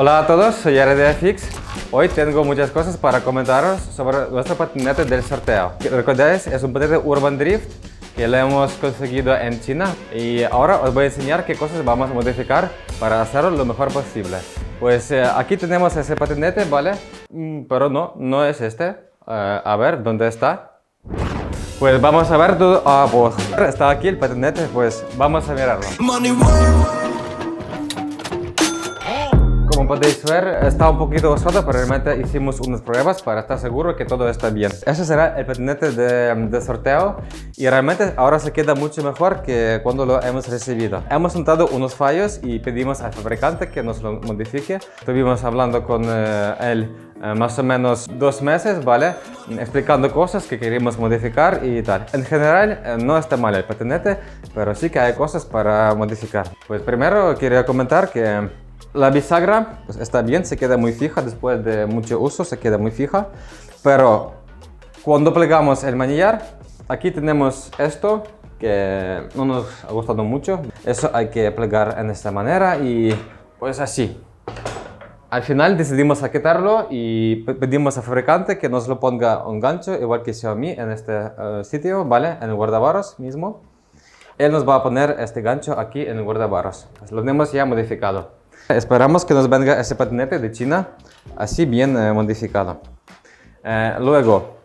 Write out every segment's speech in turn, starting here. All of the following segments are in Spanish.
Hola a todos, soy de FX. Hoy tengo muchas cosas para comentaros sobre nuestro patinete del sorteo. Recordáis, es un patinete Urban Drift que lo hemos conseguido en China y ahora os voy a enseñar qué cosas vamos a modificar para hacerlo lo mejor posible. Pues eh, aquí tenemos ese patinete, ¿vale? Mm, pero no, no es este. Eh, a ver, ¿dónde está? Pues vamos a ver, ah, pues, está aquí el patinete, pues vamos a mirarlo. Como podéis ver, está un poquito usado, pero realmente hicimos unas pruebas para estar seguro que todo está bien. Ese será el patinete de, mm, sorteo y realmente ahora se queda mucho mejor que cuando lo hemos recibido. Hemos notado unos fallos y pedimos al fabricante que nos lo modifique. Estuvimos hablando con eh, él eh, más o menos dos meses, ¿vale? Explicando cosas que queríamos modificar y tal. En general, eh, no está mal el patinete, pero sí que hay cosas para modificar. Pues primero quería comentar que la bisagra pues, está bien, se queda muy fija después de mucho uso, se queda muy fija. Pero cuando plegamos el manillar, aquí tenemos esto que no nos ha gustado mucho. Eso hay que plegar en esta manera y pues así. Al final decidimos quitarlo y pedimos al fabricante que nos lo ponga un gancho, igual que a mí en este eh, sitio, ¿vale? En el guardabarros mismo. Él nos va a poner este gancho aquí en el guardabarros. lo tenemos ya modificado. Esperamos que nos venga ese patinete de China, así bien eh, modificado. Eh, luego,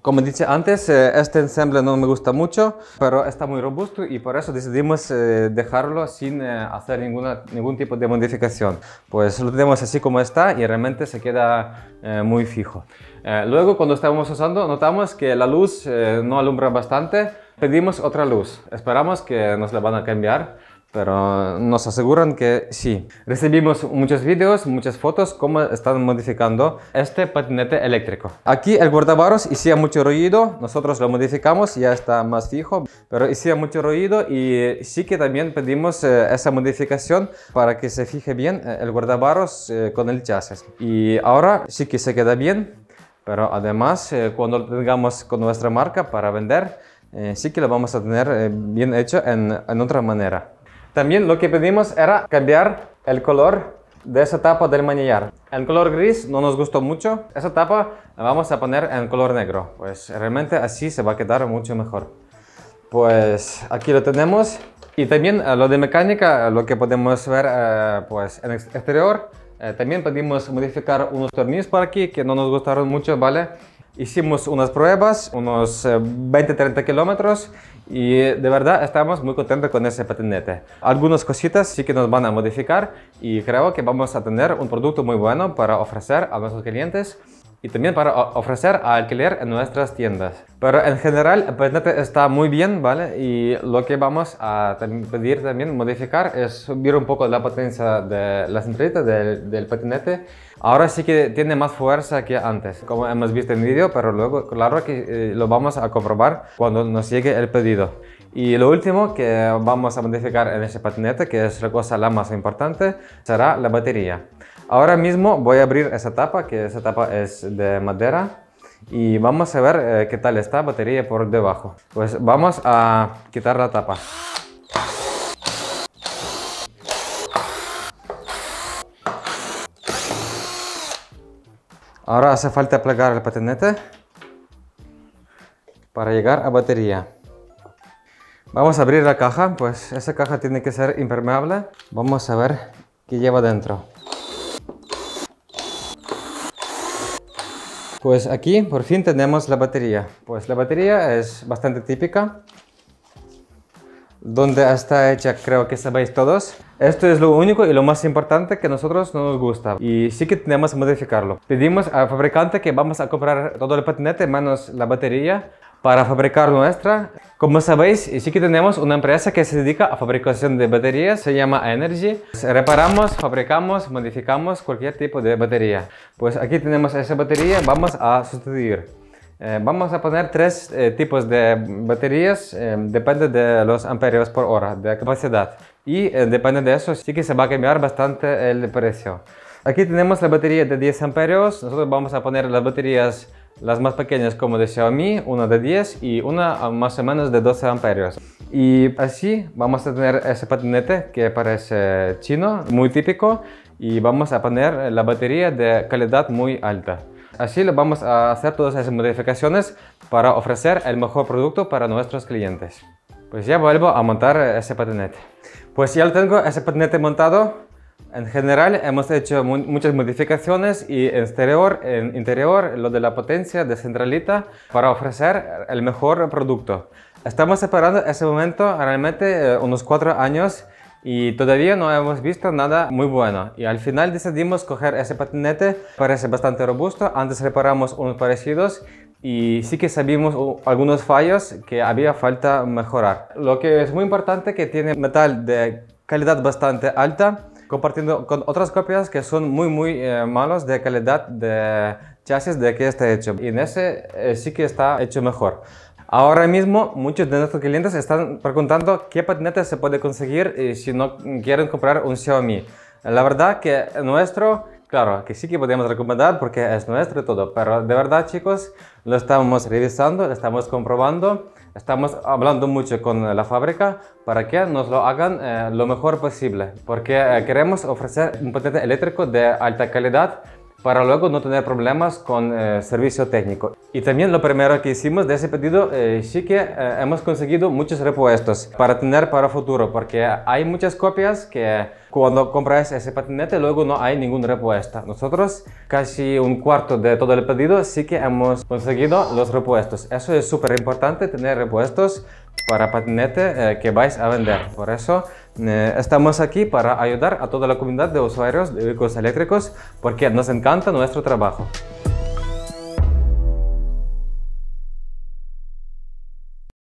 como dije antes, eh, este ensamble no me gusta mucho, pero está muy robusto y por eso decidimos dejarlo sin hacer ningún tipo de modificación. Pues lo tenemos así como está y realmente se queda muy fijo. Luego, cuando estábamos usando, notamos que la luz no alumbra bastante. Pedimos otra luz. Esperamos que nos la van a cambiar pero nos aseguran que sí. Recibimos muchos vídeos, muchas fotos, cómo están modificando este patinete eléctrico. Aquí el guardabarros hacía mucho ruido, nosotros lo modificamos, ya está más fijo, pero hacía mucho ruido y sí que también pedimos eh, esa modificación para que se fije bien eh, el guardabarros eh, con el chasis. Y ahora sí que se queda bien, pero además cuando lo tengamos con nuestra marca para vender, sí que lo vamos a tener bien hecho en otra manera. También lo que pedimos era cambiar el color de esa tapa del manillar. El color gris no nos gustó mucho. Esa tapa la vamos a poner en color negro. Pues realmente así se va a quedar mucho mejor. Pues aquí lo tenemos. Y también eh, lo de mecánica, lo que podemos ver eh, pues en exterior. Eh, también pedimos modificar unos tornillos por aquí que no nos gustaron mucho, ¿vale? Hicimos unas pruebas, unos 20-30 eh, kilómetros y de verdad estamos muy contentos con ese patinete. Algunas cositas sí que nos van a modificar y creo que vamos a tener un producto muy bueno para ofrecer a nuestros clientes y también para ofrecer a alquiler en nuestras tiendas. Pero en general, el patinete está muy bien, ¿vale? Y lo que vamos a pedir también modificar es subir un poco la potencia de la centralita del, patinete. Ahora sí que tiene más fuerza que antes, como hemos visto en el vídeo, pero luego claro que eh, lo vamos a comprobar cuando nos llegue el pedido. Y lo último que vamos a modificar en este patinete, que es la cosa la más importante, será la batería. Ahora mismo voy a abrir esa tapa, que esa tapa es de madera. Y vamos a ver eh, qué tal está la batería por debajo. Pues vamos a quitar la tapa. Ahora hace falta plegar el patinete para llegar a batería. Vamos a abrir la caja, pues esa caja tiene que ser impermeable. Vamos a ver qué lleva dentro. Pues aquí por fin tenemos la batería. Pues la batería es bastante típica. Donde está hecha creo que sabéis todos. Esto es lo único y lo más importante que a nosotros no nos gusta. Y sí que tenemos que modificarlo. Pedimos al fabricante que vamos a comprar todo el patinete menos la batería para fabricar nuestra. Como sabéis, sí que tenemos una empresa que se dedica a fabricación de baterías, se llama Energy. Reparamos, fabricamos, modificamos cualquier tipo de batería. Pues aquí tenemos esa batería, vamos a sustituir. Eh, vamos a poner tres eh, tipos de baterías, eh, depende de los amperios por hora, de capacidad. Y depende de eso, sí que se va a cambiar bastante el precio. Aquí tenemos la batería de 10 amperios, nosotros vamos a poner las baterías las más pequeñas como de Xiaomi, una de 10 y una más o menos de 12 amperios. Y así vamos a tener ese patinete que parece chino, muy típico, y vamos a poner la batería de calidad muy alta. Así le vamos a hacer todas esas modificaciones para ofrecer el mejor producto para nuestros clientes. Pues ya vuelvo a montar ese patinete. Pues ya lo tengo, ese patinete montado. En general hemos hecho muchas modificaciones y en exterior, en interior, lo de la potencia de centralita para ofrecer el mejor producto. Estamos esperando ese momento realmente eh, unos cuatro años y todavía no hemos visto nada muy bueno. Y al final decidimos coger ese patinete, parece bastante robusto, antes reparamos unos parecidos y sí que sabíamos uh, algunos fallos que había falta mejorar. Lo que es muy importante que tiene metal de calidad bastante alta compartiendo con otras copias que son muy, muy malos eh, malas de calidad de chasis de que está hecho. Y en ese eh, sí que está hecho mejor. Ahora mismo muchos de nuestros clientes están preguntando qué patinete se puede conseguir si no quieren comprar un Xiaomi. La verdad que nuestro Claro, que sí que podemos recomendar porque es nuestro todo, pero de verdad chicos, lo estamos revisando, lo estamos comprobando, estamos hablando mucho con la fábrica para que nos lo hagan eh, lo mejor posible, porque eh, queremos ofrecer un potente eléctrico de alta calidad para luego no tener problemas con eh, servicio técnico. Y también lo primero que hicimos de ese pedido eh, sí que eh, hemos conseguido muchos repuestos para tener para futuro, porque hay muchas copias que cuando compras ese patinete luego no hay ningún repuesto. Nosotros casi un cuarto de todo el pedido sí que hemos conseguido los repuestos. Eso es súper importante, tener repuestos para patinete eh, que vais a vender. Por eso eh, estamos aquí para ayudar a toda la comunidad de usuarios de vehículos eléctricos porque nos encanta nuestro trabajo.